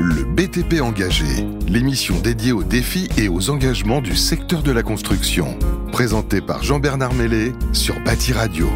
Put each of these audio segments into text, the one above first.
Le BTP engagé, l'émission dédiée aux défis et aux engagements du secteur de la construction, présentée par Jean-Bernard Mellet sur Bâti Radio.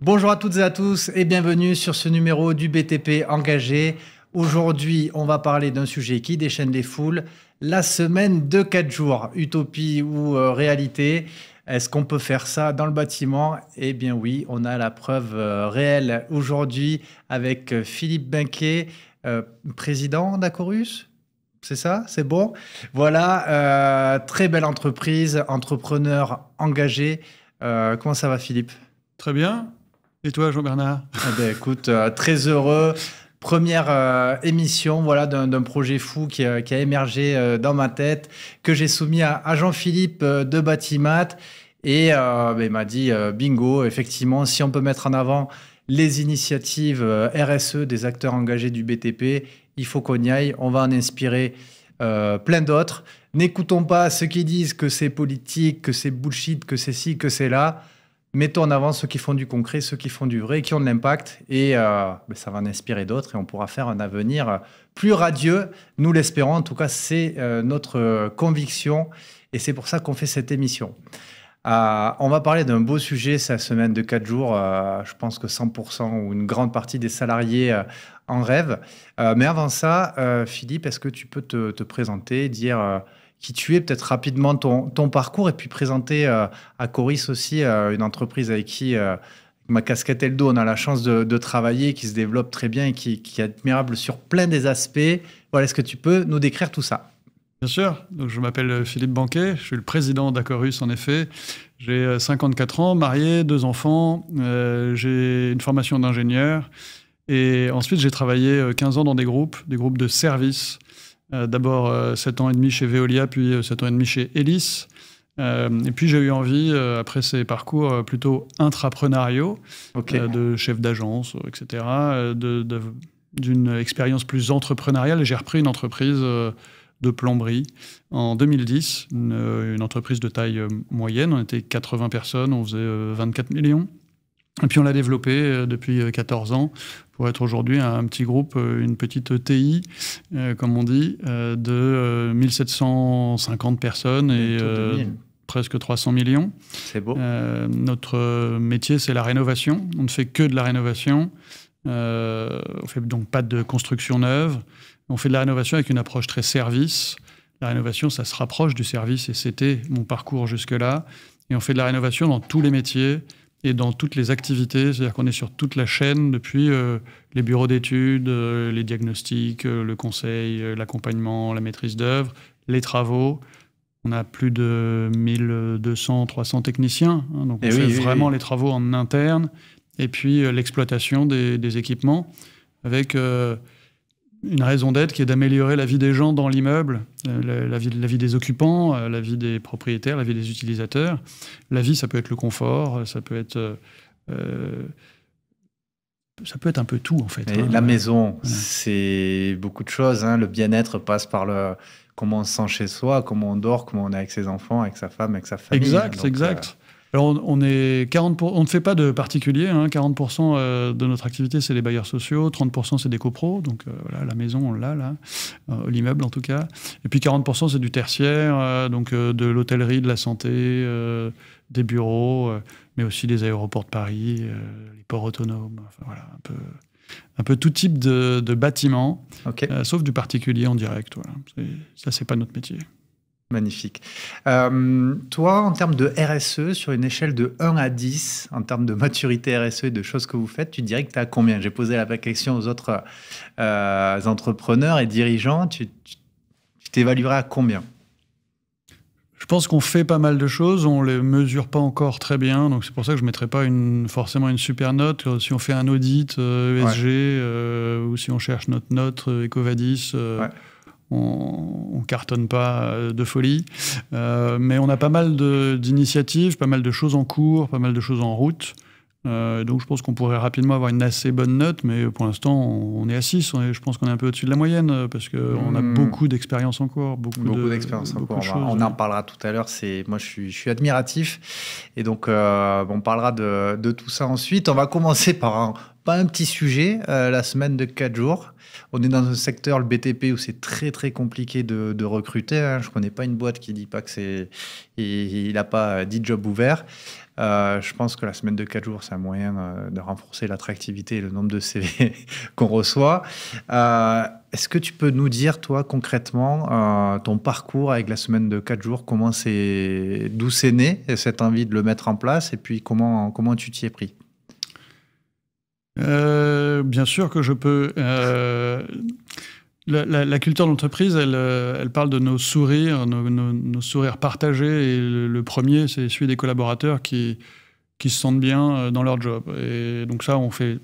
Bonjour à toutes et à tous et bienvenue sur ce numéro du BTP engagé. Aujourd'hui, on va parler d'un sujet qui déchaîne les foules, la semaine de 4 jours, utopie ou euh, réalité. Est-ce qu'on peut faire ça dans le bâtiment Eh bien oui, on a la preuve euh, réelle aujourd'hui avec euh, Philippe Binquet, euh, président d'Acorus. C'est ça C'est bon Voilà, très belle entreprise, entrepreneur engagé. comment ça va Philippe Très bien. Et toi Jean-Bernard eh bien, Écoute, très heureux première euh, émission voilà, d'un projet fou qui, euh, a émergé euh, dans ma tête, que j'ai soumis à, Jean-Philippe de Batimat. Et bah, il m'a dit, bingo, effectivement, si on peut mettre en avant les initiatives RSE des acteurs engagés du BTP, il faut qu'on y aille, on va en inspirer plein d'autres. N'écoutons pas ceux qui disent que c'est politique, que c'est bullshit, que c'est ci, que c'est là mettons en avant ceux qui font du concret, ceux qui font du vrai, qui ont de l'impact, et euh, ben, ça va en inspirer d'autres, et on pourra faire un avenir euh, plus radieux, nous l'espérons, en tout cas c'est euh, notre conviction, et c'est pour ça qu'on fait cette émission. on va parler d'un beau sujet, Cette semaine de 4 jours, je pense que 100% ou une grande partie des salariés en rêvent. mais avant ça, Philippe, est-ce que tu peux te présenter, dire qui tuait peut-être rapidement ton, parcours et puis présenter euh, à Coris aussi euh, une entreprise avec qui euh, ma casquette est le dos, on a la chance de, travailler, qui se développe très bien et qui, est admirable sur plein des aspects. Voilà, est-ce que tu peux nous décrire tout ça Bien sûr. je m'appelle Philippe Banquet, je suis le président d'Acorus en effet. J'ai 54 ans, marié, deux enfants, j'ai une formation d'ingénieur. Et ensuite, j'ai travaillé 15 ans dans des groupes, des groupes de services. Euh, d'abord 7 euh, ans et demi chez Veolia, puis 7 euh, ans et demi chez Ellis. et puis j'ai eu envie, après ces parcours plutôt intrapreneuriaux, de chef d'agence, etc., d'une expérience plus entrepreneuriale. J'ai repris une entreprise de plomberie en 2010, une, entreprise de taille moyenne. On était 80 personnes, on faisait 24 millions. Et puis on l'a développé euh, depuis 14 euh, ans pour être aujourd'hui un petit groupe, euh, une petite e TI, comme on dit, de 1750 personnes et presque 300 millions. C'est beau. notre métier, c'est la rénovation. On ne fait que de la rénovation. On on fait donc pas de construction neuve. On fait de la rénovation avec une approche très service. La rénovation, ça se rapproche du service et c'était mon parcours jusque-là. Et on fait de la rénovation dans tous les métiers, et dans toutes les activités, c'est-à-dire qu'on est sur toute la chaîne, depuis euh, les bureaux d'études, euh, les diagnostics, euh, le conseil, l'accompagnement, la maîtrise d'œuvre, les travaux. On a plus de 1200, 300 techniciens, hein, donc eh on fait vraiment les travaux en interne, et puis l'exploitation des, des, équipements avec une raison d'être qui est d'améliorer la vie des gens dans l'immeuble, euh, la, vie, la, vie, des occupants, euh, la vie des propriétaires, la vie des utilisateurs. La vie, ça peut être le confort, euh, ça peut être... ça peut être un peu tout en fait. Hein. La maison, c'est beaucoup de choses. Hein. Le bien-être passe par le comment on se sent chez soi, comment on dort, comment on est avec ses enfants, avec sa femme, avec sa famille. Exact, exact. Alors, on, on ne fait pas de particulier. 40% hein. euh, de notre activité, c'est les bailleurs sociaux. 30%, c'est des copros. Donc, euh, voilà, la maison, on l'a, là. Euh, l'immeuble, en tout cas. Et puis, 40%, c'est du tertiaire. donc, de l'hôtellerie, de la santé, des bureaux, mais aussi des aéroports de Paris, les ports autonomes. voilà, un peu, tout type de, de bâtiment, sauf du particulier en direct. Voilà. Ça, c'est pas notre métier. Magnifique. Euh, toi, en termes de RSE, sur une échelle de 1 à 10, en termes de maturité RSE et de choses que vous faites, tu dirais que tu as combien J'ai posé la question aux autres euh, entrepreneurs et dirigeants. Tu t'évaluerais à combien je pense qu'on fait pas mal de choses, on les mesure pas encore très bien, donc c'est pour ça que je mettrai pas une, forcément une super note. Euh, si on fait un audit ESG e ou si on cherche notre note Ecovadis, on, cartonne pas euh, de folie, euh, mais on a pas mal d'initiatives, pas mal de choses en cours, pas mal de choses en route. Euh, donc je pense qu'on pourrait rapidement avoir une assez bonne note, mais pour l'instant on, est à 6, je pense qu'on est un peu au-dessus de la moyenne, parce qu'on a hmm. beaucoup d'expérience encore. Beaucoup, d'expérience encore. on en parlera tout à l'heure, moi je suis, admiratif, et donc on parlera de, de, tout ça ensuite. On va commencer par un, pas un petit sujet, euh, la semaine de 4 jours. On est dans un secteur, le BTP, où c'est très très compliqué de, recruter. Hein. Je ne connais pas une boîte qui dit pas que c'est. Il n'a pas 10 jobs ouverts. Euh, je pense que la semaine de 4 jours, c'est un moyen euh, de renforcer l'attractivité et le nombre de CV qu'on reçoit. Est-ce que tu peux nous dire, toi, concrètement, ton parcours avec la semaine de 4 jours Comment c'est. D'où c'est né cette envie de le mettre en place Et puis, comment, comment tu t'y es pris euh, bien sûr que je peux. Euh, la, culture d'entreprise, elle, euh, elle, parle de nos sourires, nos, sourires partagés. Et le, premier, c'est celui des collaborateurs qui, qui se sentent bien dans leur job. Et donc ça, on fait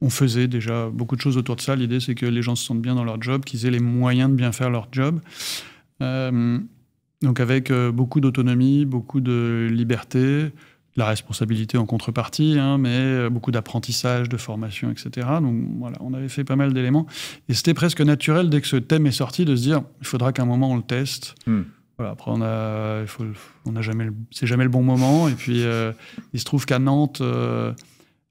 on faisait déjà beaucoup de choses autour de ça. L'idée, c'est que les gens se sentent bien dans leur job, qu'ils aient les moyens de bien faire leur job. donc avec beaucoup d'autonomie, beaucoup de liberté, la responsabilité en contrepartie, hein, mais euh, beaucoup d'apprentissage, de formation, etc. Donc voilà, on avait fait pas mal d'éléments. Et c'était presque naturel dès que ce thème est sorti de se dire, il faudra qu'à un moment on le teste. Hmm. Voilà, après on a, on a jamais, c'est jamais le bon moment. Et puis euh, il se trouve qu'à Nantes, euh,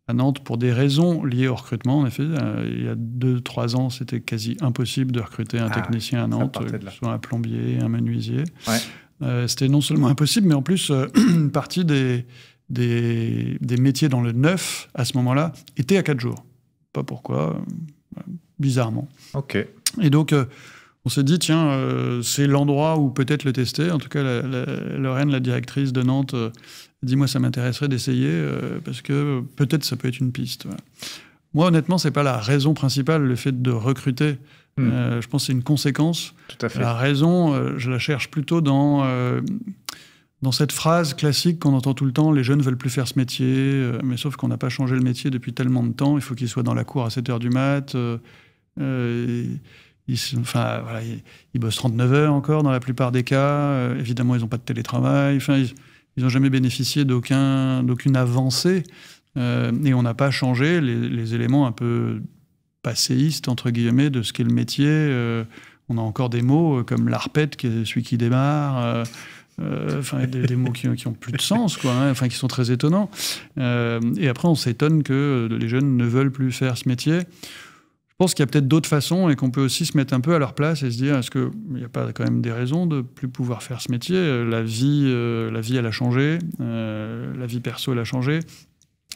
à Nantes, pour des raisons liées au recrutement, en effet, il y a deux, trois ans, c'était quasi impossible de recruter un ah, technicien à Nantes, soit un plombier, un menuisier. c'était non seulement impossible, mais en plus une partie des des, métiers dans le neuf, à ce moment-là, étaient à quatre jours. Pas pourquoi, euh, bizarrement. OK. Et donc, euh, on s'est dit, tiens, euh, c'est l'endroit où peut-être le tester. En tout cas, la, la, Lorraine, la directrice de Nantes, dit, moi, ça m'intéresserait d'essayer, parce que peut-être ça peut être une piste. Moi, honnêtement, ce n'est pas la raison principale, le fait de recruter. Hmm. je pense que c'est une conséquence. Tout à fait. La raison, je la cherche plutôt dans dans cette phrase classique qu'on entend tout le temps, les jeunes ne veulent plus faire ce métier, euh, mais sauf qu'on n'a pas changé le métier depuis tellement de temps, il faut qu'ils soient dans la cour à 7 h du mat, euh, euh, ils, enfin, ils, bossent 39 heures encore dans la plupart des cas, évidemment ils n'ont pas de télétravail, enfin, ils n'ont jamais bénéficié d'aucune avancée, et on n'a pas changé les, éléments un peu passéistes, entre guillemets, de ce qu'est le métier. on a encore des mots comme l'arpète, qui est celui qui démarre. Euh, enfin, des, mots qui, ont plus de sens, quoi. Hein, enfin, qui sont très étonnants. Euh, et après, on s'étonne que euh, les jeunes ne veulent plus faire ce métier. Je pense qu'il y a peut-être d'autres façons et qu'on peut aussi se mettre un peu à leur place et se dire est-ce qu'il n'y a pas quand même des raisons de plus pouvoir faire ce métier La vie, la vie, elle a changé. la vie perso, elle a changé.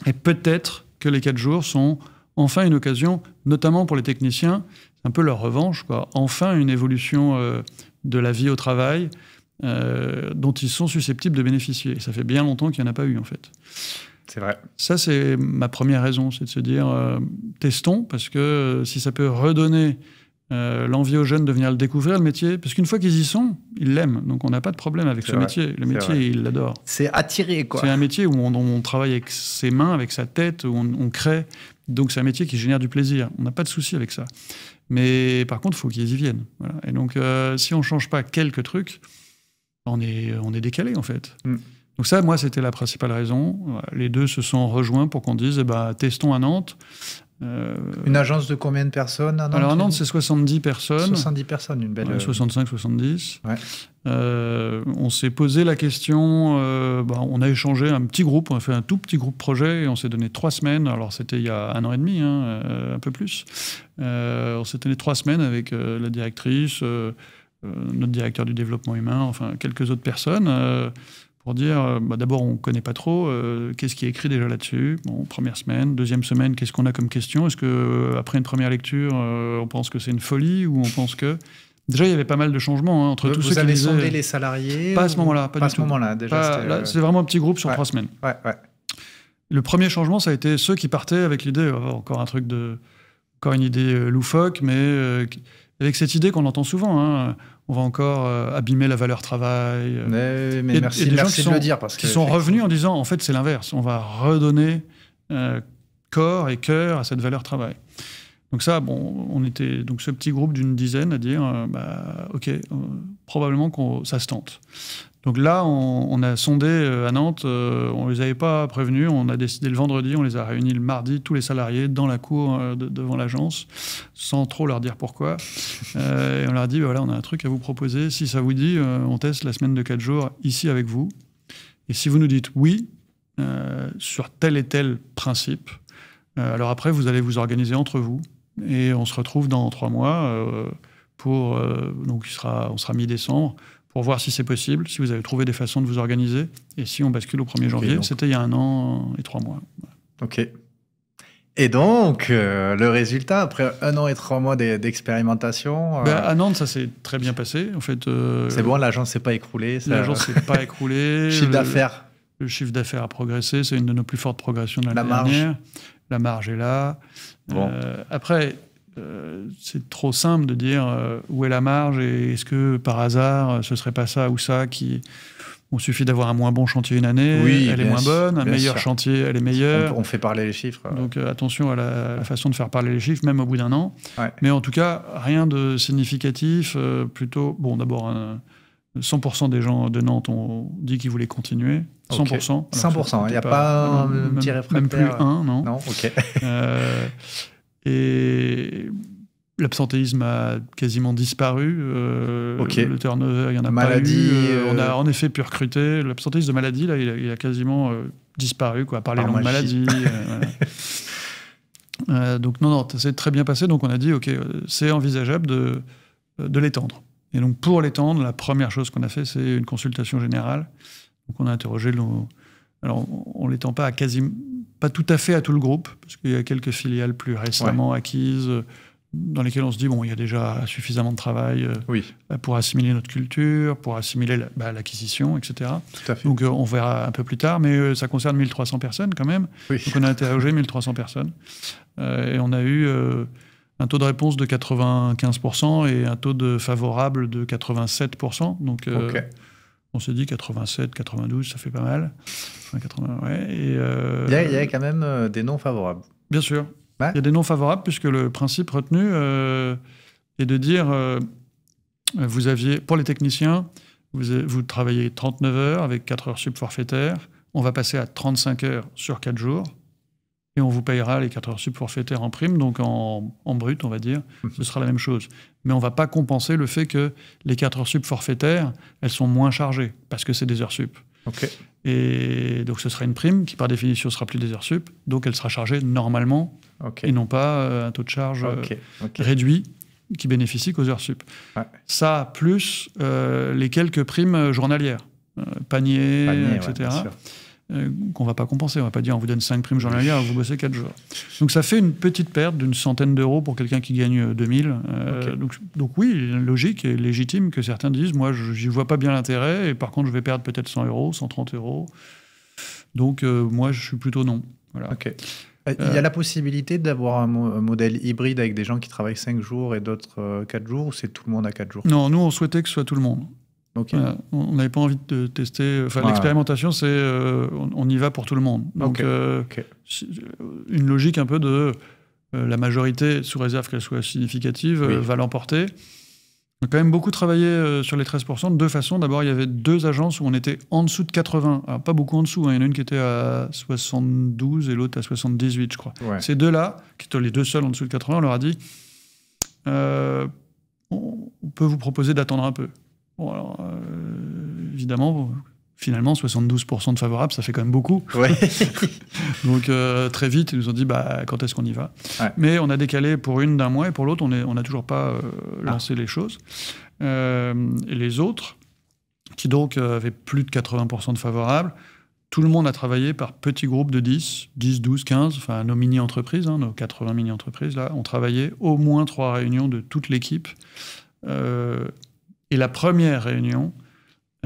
Et peut-être que les quatre jours sont enfin une occasion, notamment pour les techniciens, un peu leur revanche, Enfin une évolution de la vie au travail. Euh, dont ils sont susceptibles de bénéficier. ça fait bien longtemps qu'il n'y en a pas eu, en fait. C'est vrai. Ça, c'est ma première raison, c'est de se dire, euh, testons, parce que euh, si ça peut redonner l'envie aux jeunes de venir le découvrir, le métier, parce qu'une fois qu'ils y sont, ils l'aiment. Donc on n'a pas de problème avec ce métier. Le métier, ils l'adorent. C'est attiré, quoi. C'est un métier où on, travaille avec ses mains, avec sa tête, où on, crée. Donc c'est un métier qui génère du plaisir. On n'a pas de souci avec ça. Mais par contre, il faut qu'ils y viennent. Et donc, si on ne change pas quelques trucs, on est, on est décalé en fait. Mm. Donc ça, moi, c'était la principale raison. Les deux se sont rejoints pour qu'on dise, eh ben, testons à Nantes. Euh, une agence de combien de personnes à Nantes Alors à Nantes, c'est 70 personnes. 70 personnes, une belle... 65, 70. Euh, euh, on s'est posé la question, bah, on a échangé un petit groupe, on a fait un tout petit groupe projet et on s'est donné trois semaines. Alors c'était il y a un an et demi, hein, un peu plus. on s'est donné trois semaines avec la directrice euh, notre directeur du développement humain, enfin quelques autres personnes, euh, pour dire euh, bah, d'abord on ne connaît pas trop, qu'est-ce qui est écrit déjà là-dessus Bon, première semaine, deuxième semaine, qu'est-ce qu'on a comme question Est-ce que après une première lecture, on pense que c'est une folie ou on pense que Déjà, il y avait pas mal de changements hein, entre vous, tous vous ceux avez les salariés Pas à ce moment-là, pas, pas du à ce moment-là, déjà. C'est vraiment un petit groupe sur trois semaines. Ouais, Le premier changement, ça a été ceux qui partaient avec l'idée, encore un truc de... encore une idée loufoque, mais avec cette idée qu'on entend souvent. Hein, on va encore euh, abîmer la valeur travail. Euh, mais, merci, des gens qui sont, dire. Parce sont revenus en disant, en fait, c'est l'inverse. On va redonner euh, corps et cœur à cette valeur travail. Donc ça, bon, on était donc ce petit groupe d'une dizaine à dire, bah, ok, probablement qu'on ça se tente. Donc là, on, a sondé euh, à Nantes, euh, on ne les avait pas prévenus, on a décidé le vendredi, on les a réunis le mardi, tous les salariés, dans la cour euh, devant l'agence, sans trop leur dire pourquoi. et on leur a dit, voilà, on a un truc à vous proposer, si ça vous dit, on teste la semaine de 4 jours ici avec vous. Et si vous nous dites oui, sur tel et tel principe, alors après, vous allez vous organiser entre vous. Et on se retrouve dans 3 mois, pour, donc on sera mi-décembre pour voir si c'est possible, si vous avez trouvé des façons de vous organiser, et si on bascule au 1er janvier. C'était il y a un an et trois mois. OK. Et donc, euh, le résultat, après un an et trois mois d'expérimentation euh, ben, À Nantes, ça s'est très bien passé. En fait, euh, c'est bon, l'agence s'est pas écroulée. Ça... L'agence s'est pas écroulée. chiffre d'affaires Le chiffre d'affaires a progressé. C'est une de nos plus fortes progressions de l'année La dernière. La marge est là. Bon. après, euh, c'est trop simple de dire euh, où est la marge et est-ce que par hasard ce serait pas ça ou ça qui. On suffit d'avoir un moins bon chantier une année, elle est moins bonne, un meilleur chantier, elle est meilleure. On, fait parler les chiffres. Euh. Donc attention à la, façon de faire parler les chiffres, même au bout d'un an. Mais en tout cas, rien de significatif. plutôt, bon, d'abord, 100% des gens de Nantes ont dit qu'ils voulaient continuer. 100%. 100%, il n'y a pas, un petit réfractaire. Même plus un, non. Non, ok. Et l'absentéisme a quasiment disparu. Euh, le turnover, il y en a pas eu. Euh, on a euh, en effet pu recruter. L'absentéisme de maladie, là, il a, quasiment disparu, quoi, part les longues maladies. donc non, non, ça s'est très bien passé. Donc on a dit, ok, c'est envisageable de, de l'étendre. Et donc pour l'étendre, la première chose qu'on a fait, c'est une consultation générale. Donc on a interrogé nos... Alors on, ne l'étend pas à quasiment pas tout à fait à tout le groupe, parce qu'il y a quelques filiales plus récemment acquises, euh, dans lesquelles on se dit, bon, il y a déjà suffisamment de travail euh, euh, pour assimiler notre culture, pour assimiler bah, l'acquisition, etc. Tout à fait. Donc on verra un peu plus tard, mais ça concerne 1300 personnes quand même. Donc on a interrogé 1300 personnes, et on a eu un taux de réponse de 95% et un taux de favorable de 87%. Donc, on s'est dit 87, 92, ça fait pas mal. Euh, il, y a, quand même euh, des noms favorables. Bien sûr. Il y a des noms favorables puisque le principe retenu euh, est de dire vous aviez, pour les techniciens, vous, vous, travaillez 39 heures avec 4 heures subforfaitaires. On va passer à 35 heures sur 4 jours et on vous payera les 4 heures sup forfaitaires en prime, donc en, brut, on va dire, ce sera la même chose. Mais on ne va pas compenser le fait que les 4 heures sup forfaitaires, elles sont moins chargées, parce que c'est des heures sup. Et donc ce sera une prime qui, par définition, sera plus des heures sup, donc elle sera chargée normalement, et non pas euh, un taux de charge euh, réduit qui bénéficie qu'aux heures sup. Ça, plus euh, les quelques primes journalières, panier, etc. Euh, qu'on va pas compenser. On va pas dire on vous donne 5 primes journalières, vous bossez 4 jours. Donc ça fait une petite perte d'une centaine d'euros pour quelqu'un qui gagne 2000. Euh, euh, donc, oui, logique et légitime que certains disent, moi, j'y vois pas bien l'intérêt, et par contre, je vais perdre peut-être 100 euros, 130 euros. Donc moi, je suis plutôt non. Il y a la possibilité d'avoir un, un, modèle hybride avec des gens qui travaillent 5 jours et d'autres 4 jours, ou c'est tout le monde à 4 jours Non, nous, on souhaitait que ce soit tout le monde. On n'avait pas envie de tester. Enfin, l'expérimentation, c'est euh, on, y va pour tout le monde. Donc, euh, une logique un peu de euh, la majorité, sous réserve qu'elle soit significative, va l'emporter. On a quand même beaucoup travaillé sur les 13% de deux façons. D'abord, il y avait deux agences où on était en dessous de 80. Alors, pas beaucoup en dessous. Hein. Il y en a une qui était à 72 et l'autre à 78, je crois. Ces deux-là, qui étaient les deux seuls en dessous de 80, on leur a dit on peut vous proposer d'attendre un peu. Bon, euh, évidemment, finalement, 72% de favorables, ça fait quand même beaucoup. Donc euh, très vite, ils nous ont dit bah, quand est-ce qu'on y va Mais on a décalé pour une d'un mois et pour l'autre, on n'a on toujours pas euh, ah. lancé les choses. et les autres, qui donc avaient plus de 80% de favorables, tout le monde a travaillé par petits groupes de 10, 10, 12, 15, enfin nos mini-entreprises, hein, nos 80 mini-entreprises, là, ont travaillé au moins trois réunions de toute l'équipe et la première réunion,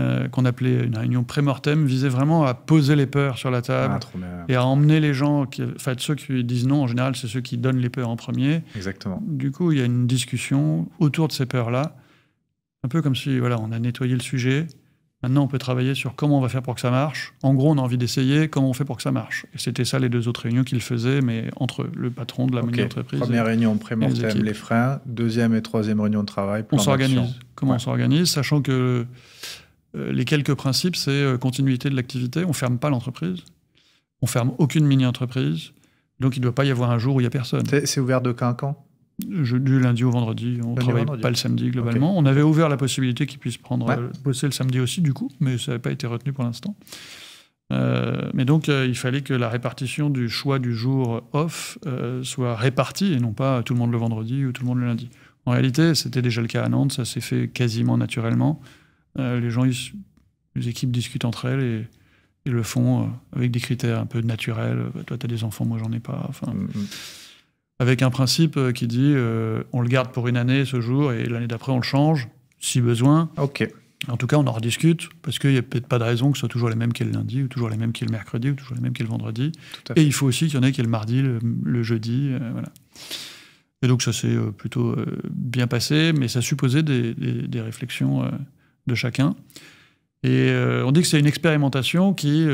euh, qu'on appelait une réunion pré-mortem, visait vraiment à poser les peurs sur la table ah, et à emmener les gens, qui, enfin ceux qui disent non, en général, c'est ceux qui donnent les peurs en premier. Exactement. Du coup, il y a une discussion autour de ces peurs-là, un peu comme si voilà, on a nettoyé le sujet, Maintenant, on peut travailler sur comment on va faire pour que ça marche. En gros, on a envie d'essayer comment on fait pour que ça marche. Et c'était ça les deux autres réunions qu'ils faisaient, mais entre le patron de la mini entreprise. Première réunion, pré les, les, freins. Deuxième et troisième réunion de travail. Plan on s'organise. Comment on s'organise, sachant que euh, les quelques principes, c'est euh, continuité de l'activité. On ferme pas l'entreprise. On ferme aucune mini-entreprise. Donc, il ne doit pas y avoir un jour où il n'y a personne. C'est ouvert de quand du lundi au vendredi. On ne travaille pas le samedi globalement. On avait ouvert la possibilité qu'ils puissent prendre euh, bosser le samedi aussi du coup, mais ça n'avait pas été retenu pour l'instant. Euh, mais donc, euh, il fallait que la répartition du choix du jour off soit répartie et non pas tout le monde le vendredi ou tout le monde le lundi. En réalité, c'était déjà le cas à Nantes, ça s'est fait quasiment naturellement. les gens, les équipes discutent entre elles et, le font avec des critères un peu naturels. Bah, toi, tu as des enfants, moi, j'en ai pas. Mm, mm avec un principe euh, qui dit euh, on le garde pour une année ce jour et l'année d'après on le change si besoin. Ok. En tout cas, on en rediscute parce qu'il n'y a peut-être pas de raison que ce soit toujours les mêmes qu'est le lundi ou toujours les mêmes qu'est le mercredi ou toujours les mêmes qu'est le vendredi. Et il faut aussi qu'il y en ait qui est le mardi, le, jeudi. Euh, voilà. Et donc ça s'est plutôt bien passé, mais ça supposait des, des réflexions de chacun. Et on dit que c'est une expérimentation qui,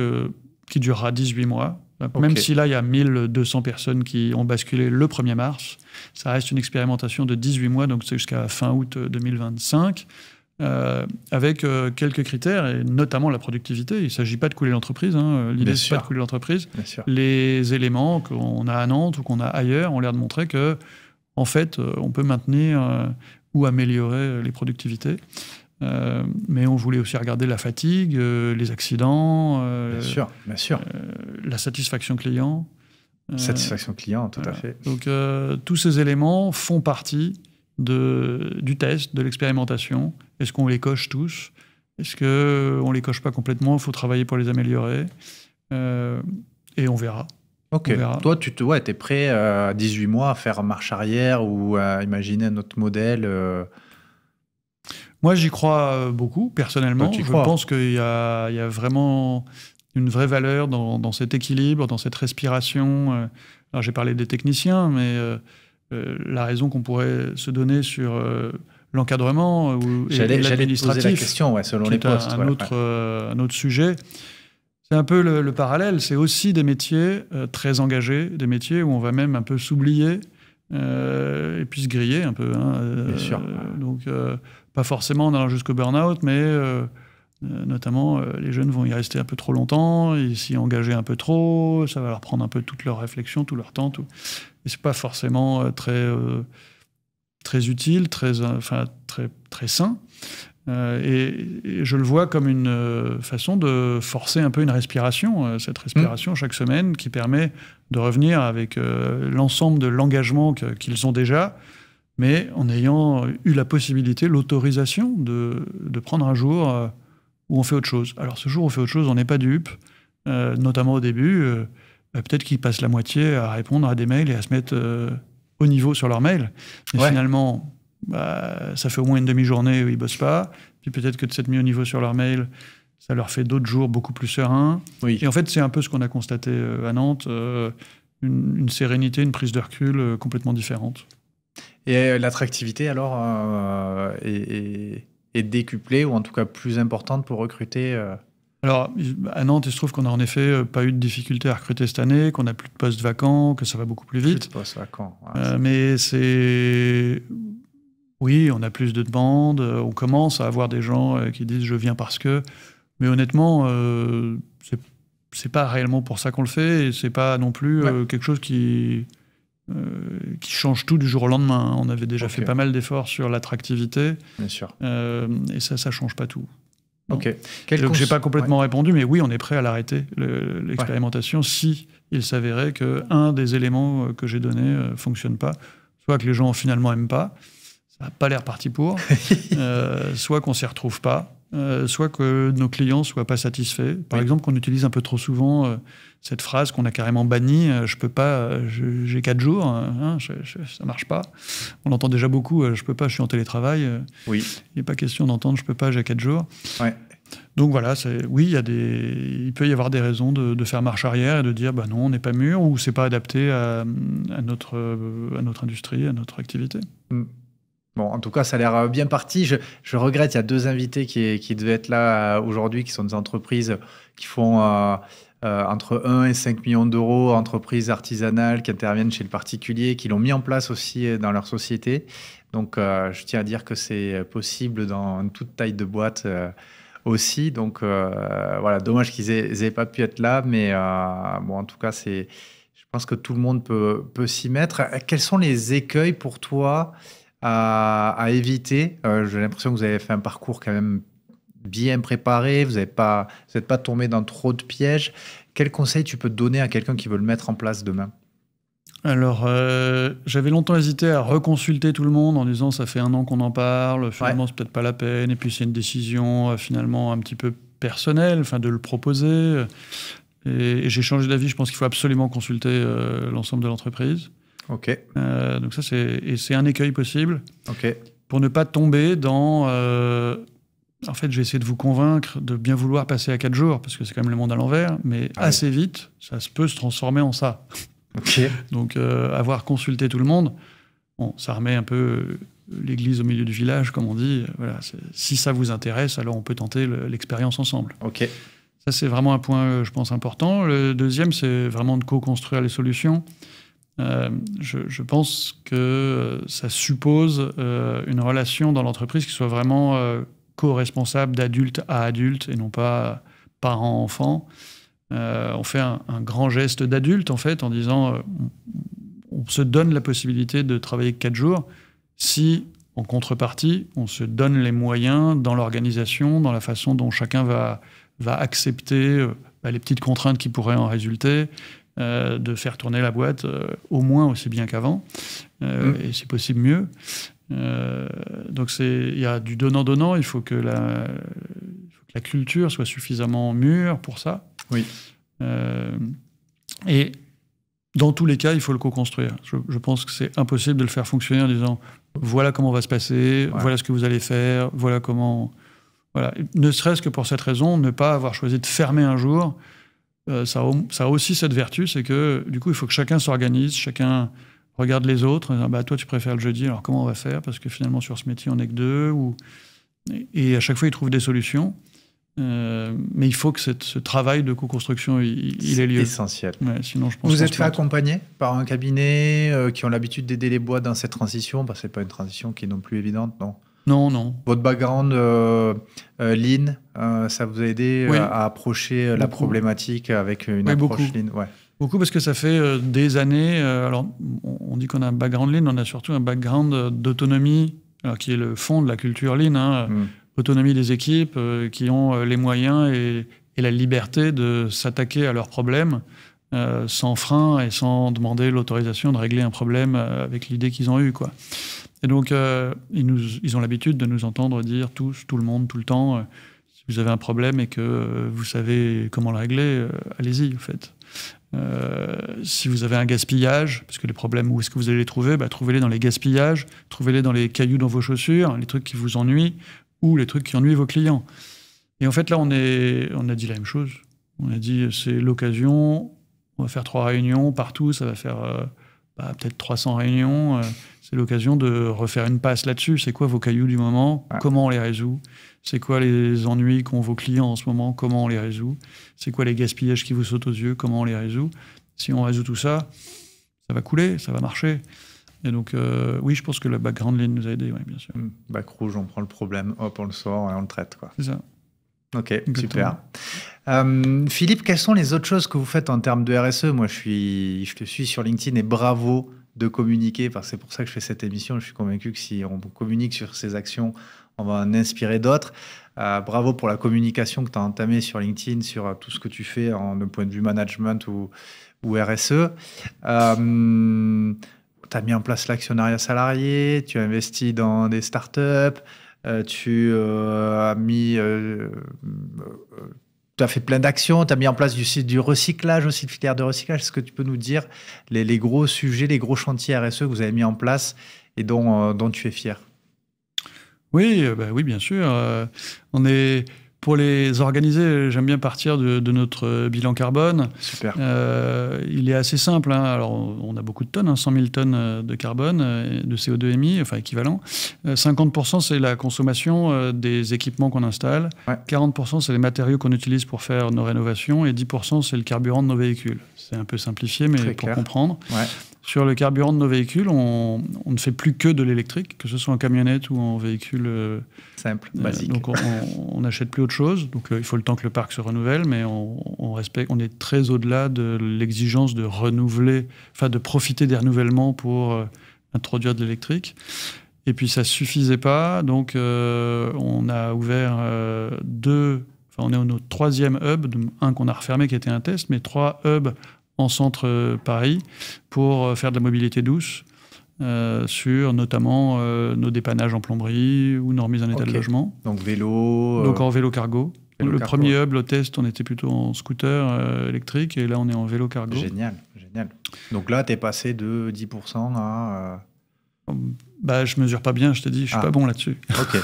qui durera 18 mois même si là, il y a 1200 personnes qui ont basculé le 1er mars, ça reste une expérimentation de 18 mois, donc c'est jusqu'à fin août 2025, euh, euh, avec euh, quelques critères, et notamment la productivité. Il ne s'agit pas de couler l'entreprise, hein, l'idée c'est pas de couler l'entreprise. Les éléments qu'on a à Nantes ou qu'on a ailleurs ont l'air de montrer que, en fait, on peut maintenir ou améliorer les productivités. Euh, mais on voulait aussi regarder la fatigue, euh, les accidents, euh, bien sûr, la satisfaction client. satisfaction client, tout à fait. Donc tous ces éléments font partie de, du test, de l'expérimentation. Est-ce qu'on les coche tous Est-ce qu'on ne les coche pas complètement Il faut travailler pour les améliorer. et on verra. Ok. Toi, tu te, ouais, es prêt à 18 mois à faire marche arrière ou à imaginer un autre modèle moi, j'y crois euh, beaucoup, personnellement. je pense qu'il y, a vraiment une vraie valeur dans, cet équilibre, dans cette respiration. Euh. Alors, j'ai parlé des techniciens, mais euh, la raison qu'on pourrait se donner sur l'encadrement ou j'allais, l'administratif, la question, ouais, selon les postes. Un, autre, un autre sujet. C'est un peu le, parallèle. C'est aussi des métiers très engagés, des métiers où on va même un peu s'oublier et puis se griller un peu. Hein, Bien sûr. donc pas forcément en allant jusqu'au burn-out, mais euh, euh, notamment euh, les jeunes vont y rester un peu trop longtemps, ils s'y engagent un peu trop, ça va leur prendre un peu toute leur réflexion, tout leur temps, tout. Et c'est pas forcément très très utile, très enfin très très sain. Et, je le vois comme une façon de forcer un peu une respiration, cette respiration mmh. chaque semaine qui permet de revenir avec l'ensemble de l'engagement qu'ils ont déjà, mais en ayant eu la possibilité, l'autorisation de, de, prendre un jour euh, où on fait autre chose. Alors ce jour où on fait autre chose, on n'est pas dupe, euh, notamment au début. Euh, bah, peut-être qu'ils passent la moitié à répondre à des mails et à se mettre au niveau sur leur mail. Mais finalement, bah, ça fait au moins une demi-journée où ils bossent pas. Puis peut-être que de s'être mis au niveau sur leur mail, ça leur fait d'autres jours beaucoup plus sereins. Et en fait, c'est un peu ce qu'on a constaté à Nantes. une, sérénité, une prise de recul complètement différente. Et euh, l'attractivité, alors, euh, est, décuplée, ou en tout cas plus importante pour recruter euh, Alors, à Nantes, il se trouve qu'on n'a en effet pas eu de difficulté à recruter cette année, qu'on n'a plus de postes vacants, que ça va beaucoup plus vite. Plus de postes vacants. mais c'est. Oui, on a plus de demandes, on commence à avoir des gens qui disent je viens parce que. Mais honnêtement, c'est pas réellement pour ça qu'on le fait et c'est pas non plus quelque chose qui euh, qui change tout du jour au lendemain. On avait déjà fait pas mal d'efforts sur l'attractivité. Bien sûr. Euh, et ça, ça change pas tout. Ok. Donc, j'ai pas complètement répondu, mais oui, on est prêt à l'arrêter, l'expérimentation, si il s'avérait que un des éléments euh, que j'ai donné ne fonctionne pas, soit que les gens finalement aiment pas, ça n'a pas l'air parti pour, soit qu'on s'y retrouve pas, soit que nos clients soient pas satisfaits. Par exemple, qu'on utilise un peu trop souvent cette phrase qu'on a carrément bannie, euh, je peux pas, euh, j'ai quatre jours, euh, hein, ça marche pas. On l'entend déjà beaucoup, je peux pas, je suis en télétravail. Oui. Il n'est pas question d'entendre, je peux pas, j'ai quatre jours. Donc voilà, oui, il, y a des, il peut y avoir des raisons de, faire marche arrière et de dire bah non, on n'est pas mûr ou c'est pas adapté à, notre, à notre industrie, à notre activité. Hmm. Bon, en tout cas, ça a l'air bien parti. Je, regrette, il y a deux invités qui, devaient être là aujourd'hui, qui sont des entreprises qui font. Euh, entre 1 et 5 millions d'euros, entreprises artisanales qui interviennent chez le particulier, qui l'ont mis en place aussi euh, dans leur société. Donc euh, je tiens à dire que c'est possible dans toute taille de boîte aussi. Donc voilà, dommage qu'ils n'aient pas pu être là, mais bon, en tout cas, c'est, je pense que tout le monde peut, peut s'y mettre. Quels sont les écueils pour toi à éviter J'ai l'impression que vous avez fait un parcours quand même bien préparé, vous n'êtes pas, pas tombé dans trop de pièges. Quel conseil tu peux donner à quelqu'un qui veut le mettre en place demain alors, euh, j'avais longtemps hésité à reconsulter tout le monde en disant ça fait un an qu'on en parle, finalement c'est peut-être pas la peine, et puis c'est une décision euh, finalement un petit peu personnelle, enfin de le proposer. Et, j'ai changé d'avis, je pense qu'il faut absolument consulter euh, l'ensemble de l'entreprise. Ok. donc ça c'est un écueil possible. Ok. Pour ne pas tomber dans en fait, j'ai essayé de vous convaincre de bien vouloir passer à quatre jours, parce que c'est quand même le monde à l'envers, mais ah assez vite, ça se peut se transformer en ça. Donc, euh, avoir consulté tout le monde, bon, ça remet un peu l'église au milieu du village, comme on dit. Euh, voilà, si ça vous intéresse, alors on peut tenter l'expérience ensemble. Ok. Ça, c'est vraiment un point, euh, je pense, important. Le deuxième, c'est vraiment de co-construire les solutions. je, pense que ça suppose une relation dans l'entreprise qui soit vraiment co-responsable d'adulte à adulte et non pas parent-enfant. Euh, on fait un, grand geste d'adulte en fait en disant euh, on se donne la possibilité de travailler quatre jours si en contrepartie on se donne les moyens dans l'organisation, dans la façon dont chacun va, va accepter euh, bah, les petites contraintes qui pourraient en résulter, de faire tourner la boîte au moins aussi bien qu'avant mmh. et si possible mieux. Euh, donc il y a du donnant-donnant, il faut que, la, la culture soit suffisamment mûre pour ça. Oui. Euh, et dans tous les cas, il faut le co-construire. Je, pense que c'est impossible de le faire fonctionner en disant voilà comment va se passer, voilà ce que vous allez faire, voilà comment. Voilà. Ne serait-ce que pour cette raison, ne pas avoir choisi de fermer un jour, euh, ça, ça a aussi cette vertu, c'est que du coup, il faut que chacun s'organise, chacun regarde les autres, ah bah, toi tu préfères le jeudi, alors comment on va faire Parce que finalement sur ce métier on n'est que deux. Ou... Et à chaque fois ils trouvent des solutions. Euh, mais il faut que ce travail de co-construction il, ait lieu. C'est essentiel. sinon, je pense vous êtes fait accompagner par un cabinet euh, qui ont l'habitude d'aider les bois dans cette transition bah, Ce n'est pas une transition qui est non plus évidente, non Non, non. Votre background, euh, euh ça vous a aidé à approcher la problématique avec une approche beaucoup. ouais. Beaucoup parce que ça fait euh, des années. Euh, alors, on dit qu'on a un background lean, on a surtout un background euh, d'autonomie, qui est le fond de la culture lean. Hein, mm. Autonomie des équipes qui ont les moyens et, la liberté de s'attaquer à leurs problèmes sans frein et sans demander l'autorisation de régler un problème avec l'idée qu'ils ont eue. Quoi. Et donc, ils, nous, ils, ont l'habitude de nous entendre dire tous, tout le monde, tout le temps, si vous avez un problème et que vous savez comment le régler, allez-y, en fait. Euh, si vous avez un gaspillage, parce que les problèmes, où est-ce que vous allez les trouver bah, Trouvez-les dans les gaspillages, trouvez-les dans les cailloux dans vos chaussures, les trucs qui vous ennuient ou les trucs qui ennuient vos clients. Et en fait, là, on, est, on a dit la même chose. On a dit, c'est l'occasion, on va faire trois réunions partout, ça va faire euh, bah, peut-être 300 réunions. Euh, c'est l'occasion de refaire une passe là-dessus. C'est quoi vos cailloux du moment Comment on les résout C'est quoi les ennuis qu'ont vos clients en ce moment Comment on les résout C'est quoi les gaspillages qui vous sautent aux yeux Comment on les résout Si on résout tout ça, ça va couler, ça va marcher. Et donc, euh, oui, je pense que la background line nous a aidés, ouais, bien sûr. Hmm. bac rouge, on prend le problème, hop, on le sort et on le traite. C'est ça. Ok, super. Euh, Philippe, quelles sont les autres choses que vous faites en termes de RSE Moi, je, suis, je te suis sur LinkedIn et bravo de communiquer, parce que c'est pour ça que je fais cette émission. Je suis convaincu que si on communique sur ces actions, on va en inspirer d'autres. Euh, bravo pour la communication que tu as entamée sur LinkedIn, sur euh, tout ce que tu fais en, point de vue management ou, RSE. tu as mis en place l'actionnariat salarié, tu as investi dans des startups. Euh, tu euh, as mis euh, tu as fait plein d'actions, tu as mis en place du site du recyclage aussi, de filière de recyclage. Est-ce que tu peux nous dire les, gros sujets, les gros chantiers RSE que vous avez mis en place et dont, tu es fier Oui, bah oui bien sûr. on est pour les organiser, j'aime bien partir de, notre euh, bilan carbone. Super. Euh, il est assez simple. Hein. Alors, on a beaucoup de tonnes, 100 hein, 000 tonnes euh, de carbone, de CO2 émis, enfin équivalent. 50 c'est la consommation des équipements qu'on installe. 40 c'est les matériaux qu'on utilise pour faire nos rénovations. Et 10 c'est le carburant de nos véhicules. C'est un peu simplifié, mais pour comprendre sur le carburant de nos véhicules, on, ne fait plus que de l'électrique, que ce soit en camionnette ou en véhicule euh, simple, euh, Donc on n'achète plus autre chose. Donc euh, il faut le temps que le parc se renouvelle, mais on, respecte, on est très au-delà de l'exigence de renouveler, enfin de profiter des renouvellements pour introduire de l'électrique. Et puis ça ne suffisait pas, donc on a ouvert deux Enfin, on est au troisième hub, un qu'on a refermé qui était un test, mais trois hubs en centre euh, Paris pour euh, faire de la mobilité douce. Euh, sur notamment nos dépannages en plomberie ou nos remises en état de logement. Donc vélo. Donc en vélo cargo. le premier hub, le test, on était plutôt en scooter électrique et là on est en vélo cargo. Génial, génial. Donc là, tu es passé de 10% à bah, je mesure pas bien, je te dis, je suis ah. pas bon là-dessus. Ok.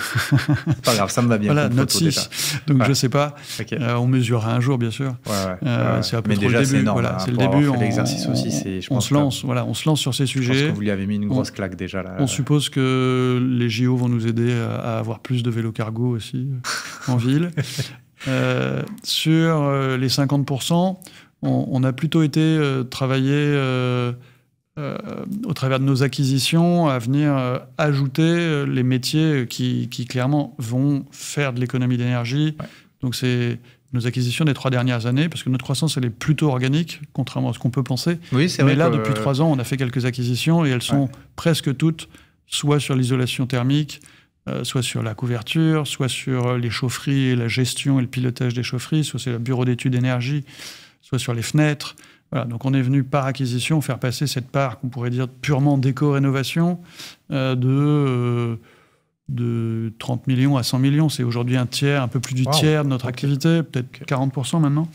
pas grave, ça me va bien. Voilà, note 6. Donc je je sais pas. Euh, on mesurera un jour, bien sûr. Ouais, euh, c'est peu le début. Énorme, hein, c'est le début. L'exercice aussi, c'est. Je on se lance. Voilà, on se lance sur ces je sujets. Pense que vous lui avez mis une grosse claque déjà là. On suppose que les JO vont nous aider à avoir plus de vélos cargo aussi euh, en ville. sur les 50%, on, on, a plutôt été travailler euh, au travers de nos acquisitions, à venir euh, ajouter euh, les métiers qui, clairement vont faire de l'économie d'énergie. Donc c'est nos acquisitions des trois dernières années, parce que notre croissance, elle est plutôt organique, contrairement à ce qu'on peut penser. Mais là, depuis trois ans, on a fait quelques acquisitions et elles sont presque toutes soit sur l'isolation thermique, soit sur la couverture, soit sur les chaufferies et la gestion et le pilotage des chaufferies, soit c'est le bureau d'études énergie, soit sur les fenêtres, donc on est venu par acquisition faire passer cette part qu'on pourrait dire purement déco-rénovation euh, de, euh, de 30 millions à 100 millions. C'est aujourd'hui un tiers, un peu plus du tiers de notre activité, peut-être 40% maintenant.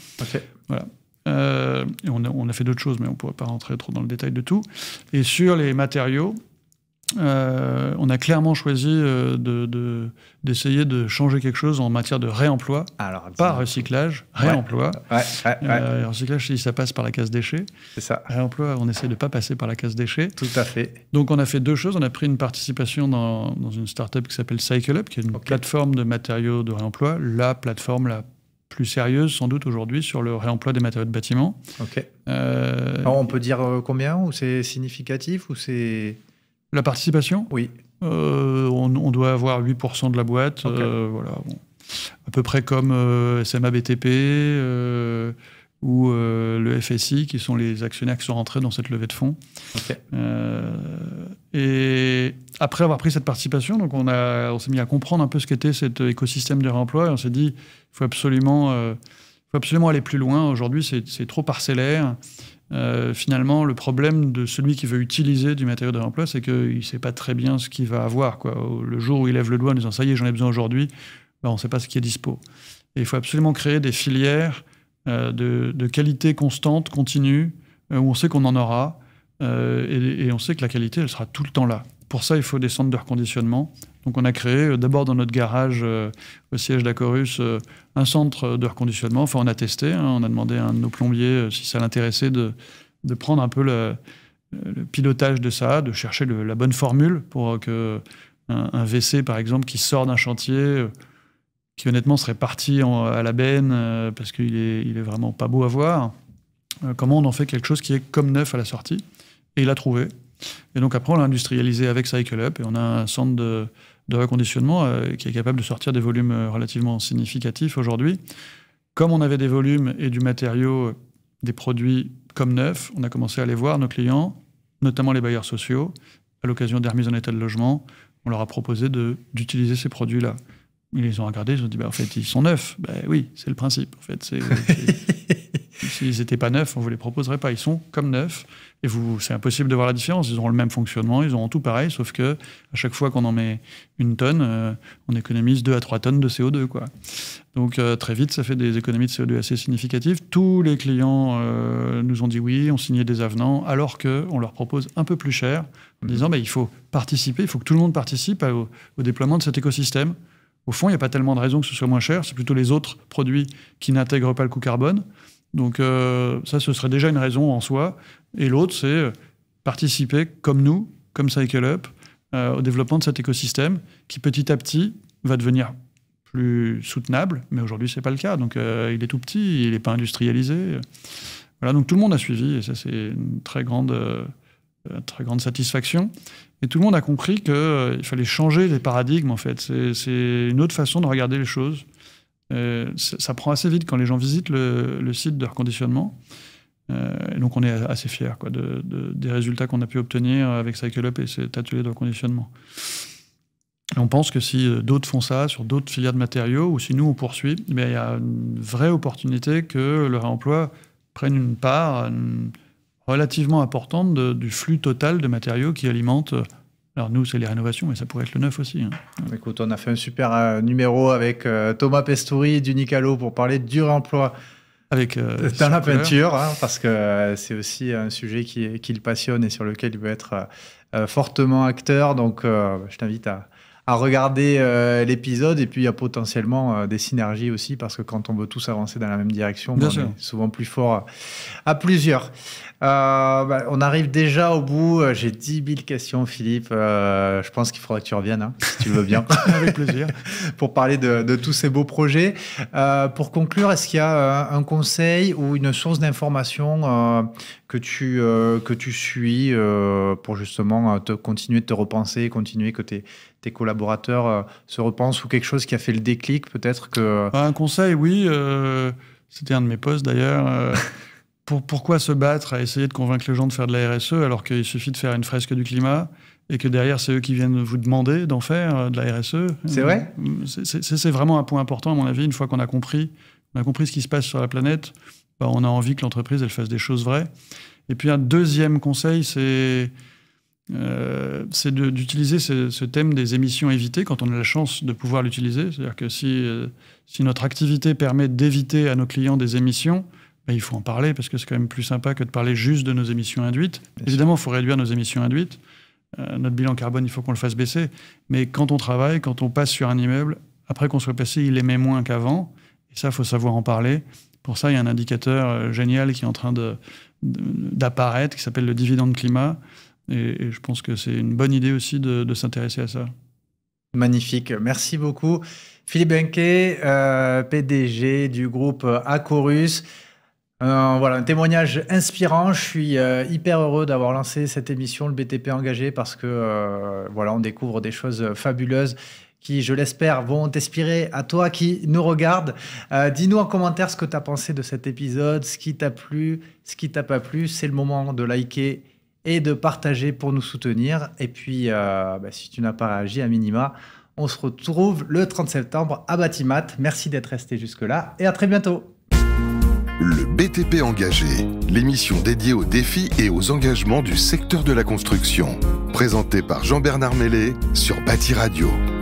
Voilà. Euh, on a, on a fait d'autres choses, mais on ne pourrait pas rentrer trop dans le détail de tout. Et sur les matériaux, euh, on a clairement choisi euh, d'essayer de, changer quelque chose en matière de réemploi, pas recyclage, réemploi. Euh, recyclage, si ça passe par la case déchets. C'est ça. Réemploi, on essaie de pas passer par la case déchets. Tout à fait. Donc on a fait deux choses. On a pris une participation dans, une startup qui s'appelle CycleUp, qui est une plateforme de matériaux de réemploi, la plateforme la plus sérieuse sans doute aujourd'hui sur le réemploi des matériaux de bâtiment. Ok. on peut dire combien ou c'est significatif ou c'est la participation Oui. Euh, on, doit avoir 8% de la boîte. Euh, voilà, À peu près comme euh, btp euh, ou le FSI, qui sont les actionnaires qui sont rentrés dans cette levée de fonds. et après avoir pris cette participation, donc on, a, on s'est mis à comprendre un peu ce qu'était cet écosystème de réemploi et on s'est dit il faut absolument, faut absolument aller plus loin. Aujourd'hui, c'est trop parcellaire. Euh, finalement, le problème de celui qui veut utiliser du matériel de l'emploi, c'est qu'il ne sait pas très bien ce qu'il va avoir. Le jour où il lève le doigt en disant ⁇ ça y est, j'en ai besoin aujourd'hui ben, on ne sait pas ce qui est dispo. il faut absolument créer des filières euh, de, qualité constante, continue, euh, où on sait qu'on en aura, et, et, on sait que la qualité, elle sera tout le temps là. Pour ça, il faut des centres de reconditionnement. Donc on a créé euh, d'abord dans notre garage euh, au siège d'Acorus euh, un centre de reconditionnement. Enfin, on a testé, hein. on a demandé à un nos plombiers, si ça l'intéressait, de, prendre un peu le, pilotage de ça, de chercher la bonne formule pour que un, WC, par exemple, qui sort d'un chantier, qui honnêtement serait parti à la benne parce qu'il est, est vraiment pas beau à voir, comment on en fait quelque chose qui est comme neuf à la sortie. Et il a trouvé. Et donc après, on l'a industrialisé avec Cycle Up et on a un centre de, reconditionnement euh, qui est capable de sortir des volumes euh, relativement significatifs aujourd'hui. Comme on avait des volumes et du matériau, euh, des produits comme neufs, on a commencé à aller voir nos clients, notamment les bailleurs sociaux, à l'occasion des remises en état de logement. On leur a proposé d'utiliser ces produits-là. Ils les ont regardés, ils ont dit bah, en fait, ils sont neufs. Ben oui, c'est le principe. En fait, c'est S'ils n'étaient pas neufs, on ne vous les proposerait pas. Ils sont comme neufs. Et vous, c'est impossible de voir la différence. Ils auront le même fonctionnement, ils auront tout pareil, sauf que à chaque fois qu'on en met une tonne, euh, on économise 2 à 3 tonnes de CO2. Quoi. Donc euh, très vite, ça fait des économies de CO2 assez significatives. Tous les clients euh, nous ont dit oui, ont signé des avenants, alors qu'on leur propose un peu plus cher, en mhm. disant qu'il bah, il faut participer, il faut que tout le monde participe au, déploiement de cet écosystème. Au fond, il n'y a pas tellement de raisons que ce soit moins cher, c'est plutôt les autres produits qui n'intègrent pas le coût carbone. Donc euh, ça, ce serait déjà une raison en soi. Et l'autre, c'est euh, participer comme nous, comme Cycle Up, euh, au développement de cet écosystème qui petit à petit va devenir plus soutenable. Mais aujourd'hui, ce n'est pas le cas. Donc il est tout petit, il n'est pas industrialisé. Voilà, donc tout le monde a suivi et ça, c'est une très grande, très grande satisfaction. Et tout le monde a compris qu'il fallait changer les paradigmes, en fait. C'est une autre façon de regarder les choses. Euh, ça prend assez vite quand les gens visitent le, site de reconditionnement. Euh, et donc on est assez fiers quoi, de, des résultats qu'on a pu obtenir avec Cycle Up et cet atelier de reconditionnement. on pense que si euh, d'autres font ça sur d'autres filières de matériaux, ou si nous on poursuit, mais eh il y a une vraie opportunité que le réemploi prenne une part relativement importante du flux total de matériaux qui alimentent alors nous, c'est les rénovations, mais ça pourrait être le neuf aussi. Hein. Bah, écoute, on a fait un super euh, numéro avec euh, Thomas Pestouri d'Unicalo pour parler du réemploi avec, euh, dans la peinture, hein, parce que c'est aussi un sujet qui, qui, le passionne et sur lequel il veut être fortement acteur. Donc je t'invite à, à regarder euh, l'épisode et puis il y a potentiellement euh, des synergies aussi parce que quand on veut tous avancer dans la même direction, on est souvent plus fort à, plusieurs. Euh, bah, on arrive déjà au bout. J'ai 10 000 questions, Philippe. je pense qu'il faudra que tu reviennes, hein, si tu veux bien. Avec plaisir. pour parler de, tous ces beaux projets. pour conclure, est-ce qu'il y a un conseil ou une source d'information que, tu, que tu suis pour justement te, continuer de te repenser, continuer que es tes collaborateurs euh, se repensent ou quelque chose qui a fait le déclic peut-être que... Bah, un conseil, oui. Euh, c'était un de mes postes d'ailleurs. Euh, pour, pourquoi se battre à essayer de convaincre les gens de faire de la RSE alors qu'il suffit de faire une fresque du climat et que derrière, c'est eux qui viennent vous demander d'en faire de la RSE C'est vrai C'est vraiment un point important, à mon avis, une fois qu'on a compris, a compris ce qui se passe sur la planète. Bah, on a envie que l'entreprise elle fasse des choses vraies. Et puis un deuxième conseil, c'est euh, c'est d'utiliser ce, thème des émissions évitées quand on a la chance de pouvoir l'utiliser. C'est-à-dire que si, euh, notre activité permet d'éviter à nos clients des émissions, ben, il faut en parler parce que c'est quand même plus sympa que de parler juste de nos émissions induites. Évidemment, il faut réduire nos émissions induites. Euh, notre bilan carbone, il faut qu'on le fasse baisser. Mais quand on travaille, quand on passe sur un immeuble, après qu'on soit passé, il émet moins qu'avant. Et ça, il faut savoir en parler. Pour ça, il y a un indicateur génial qui est en train d'apparaître, qui s'appelle le dividende climat. Et, je pense que c'est une bonne idée aussi de, s'intéresser à ça. Magnifique, merci beaucoup. Philippe Benquet, euh, PDG du groupe Acorus. Euh, voilà, un témoignage inspirant. Je suis euh, hyper heureux d'avoir lancé cette émission, le BTP engagé, parce que voilà, on découvre des choses fabuleuses qui, je l'espère, vont t'inspirer à toi qui nous regarde. Dis-nous en commentaire ce que tu as pensé de cet épisode, ce qui t'a plu, ce qui t'a pas plu. C'est le moment de liker et de partager pour nous soutenir. Et puis, euh, bah, si tu n'as pas réagi à minima, on se retrouve le 30 septembre à Batimat. Merci d'être resté jusque-là et à très bientôt. Le BTP engagé, l'émission dédiée aux défis et aux engagements du secteur de la construction, présentée par Jean-Bernard Mellet sur Batiradio. Radio.